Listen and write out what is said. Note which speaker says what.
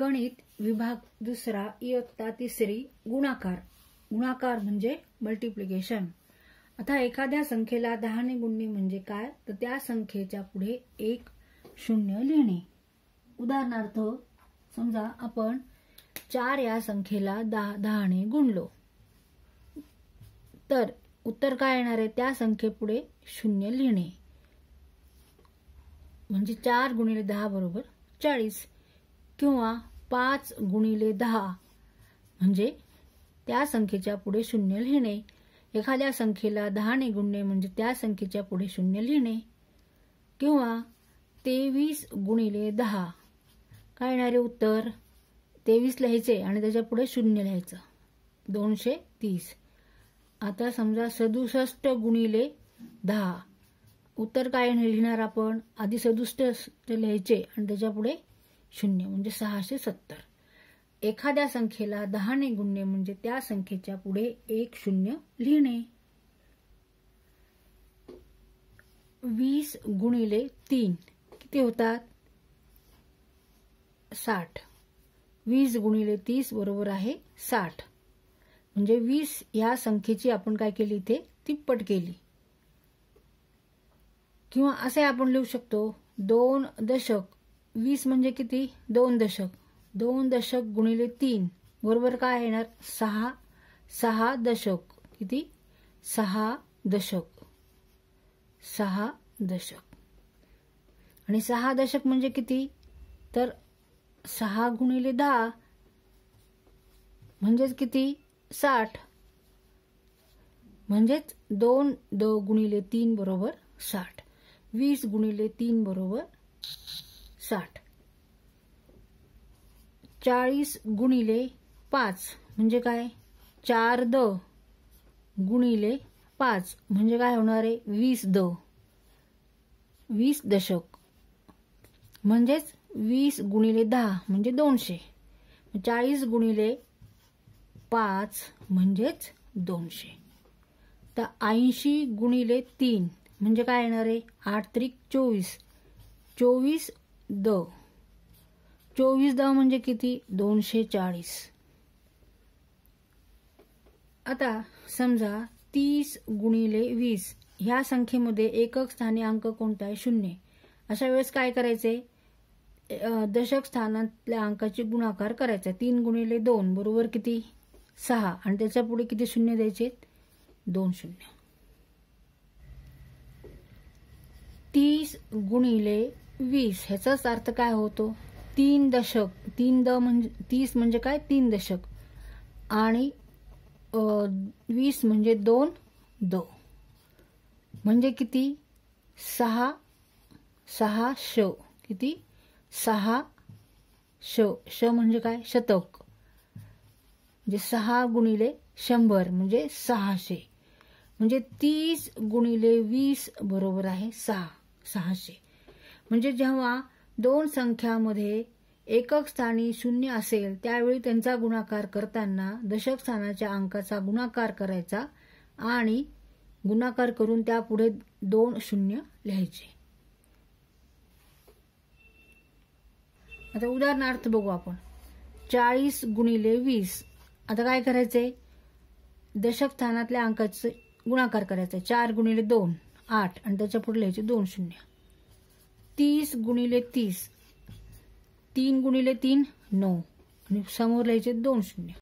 Speaker 1: गणित विभाग दुसरा इयत्ता तिसरी गुणाकार गुणाकार म्हणजे मल्टिप्लिकेशन आता एखाद्या संख्येला दहाने गुणणे म्हणजे काय तर त्या संख्येच्या पुढे एक शून्य लिहिणे उदाहरणार्थ समजा आपण चार या संख्येला दहा दहाने गुणलो तर उत्तर काय येणार आहे त्या संख्येपुढे शून्य लिहिणे म्हणजे चार गुणिले दहा बरोबर चाळीस किंवा पाच गुणिले दहा म्हणजे त्या संख्येच्या पुढे शून्य लिहिणे एखाद्या संख्येला दहाने गुणणे म्हणजे त्या संख्येच्या पुढे शून्य लिहिणे किंवा तेवीस गुणिले दहा काय येणारे उत्तर तेवीस लिहायचे आणि त्याच्या पुढे शून्य लिहायचं दोनशे तीस आता समजा सदुसष्ट गुणिले दहा उत्तर काय लिहिणार आपण आधी सदुसष्ट लिहायचे आणि त्याच्या पुढे शून्य म्हणजे सहाशे सत्तर एखाद्या संख्येला दहाने गुणणे म्हणजे त्या संख्येच्या पुढे एक शून्य लिहिणे वीस गुणिले तीन किती होतात साठ वीस गुणिले तीस बरोबर आहे साठ म्हणजे वीस ह्या संख्येची आपण काय केली इथे तिप्पट केली किंवा असे आपण लिहू शकतो दोन दशक वीस म्हणजे किती दोन दशक दोन दशक गुणिले तीन बरोबर काय येणार सहा सहा दशक किती सहा दशक सहा दशक आणि सहा दशक म्हणजे किती तर सहा गुणिले दहा म्हणजेच किती साठ म्हणजेच दोन द गुणिले तीन बरोबर साठ वीस गुणिले तीन बरोबर साठ चाळीस गुणिले पाच म्हणजे काय चार द गुणिले पाच म्हणजे काय होणार आहे वीस द वीस दशक म्हणजेच वीस गुणिले दहा म्हणजे दोनशे चाळीस गुणिले पाच म्हणजेच दोनशे तर ऐंशी गुणिले तीन म्हणजे काय येणार आहे आठ त्रिक चोवीस चोवीस द चोवीस दहा म्हणजे किती दोनशे चाळीस आता समजा तीस गुणिले वीस ह्या संख्येमध्ये एकक स्थानी अंक कोणता आहे शून्य अशा वेळेस काय करायचे दशक स्थानातल्या अंकाची गुणाकार करायचा तीन गुणिले दोन बरोबर किती सहा आणि त्याच्या पुढे किती शून्य द्यायचे दोन शून्य तीस गुणिले वीस ह्याचाच अर्थ काय होतो तीन दशक तीन द म्हणजे तीस म्हणजे काय तीन दशक आणि वीस म्हणजे दोन द म्हणजे किती सहा सहा श किती सहा श श म्हणजे काय शतक म्हणजे सहा गुणिले शंभर म्हणजे सहाशे म्हणजे तीस गुणिले वीस बरोबर आहे सहा सहाशे म्हणजे जेव्हा दोन संख्यामध्ये एकक स्थानी शून्य असेल त्यावेळी त्यांचा गुणाकार करताना दशक स्थानाच्या अंकाचा गुणाकार करायचा आणि गुणाकार करून त्यापुढे दोन शून्य लिहायचे आता उदाहरणार्थ बघू आपण चाळीस गुणिले वीस आता काय करायचे दशक स्थानातल्या अंकाचे गुणाकार करायचा चार गुणिले दोन आठ आणि त्याच्या पुढे लिहायचे दोन शून्य तीस गुणिले तीस तीन गुणिले तीन नऊ आणि समोर लिहायचे दोन शून्य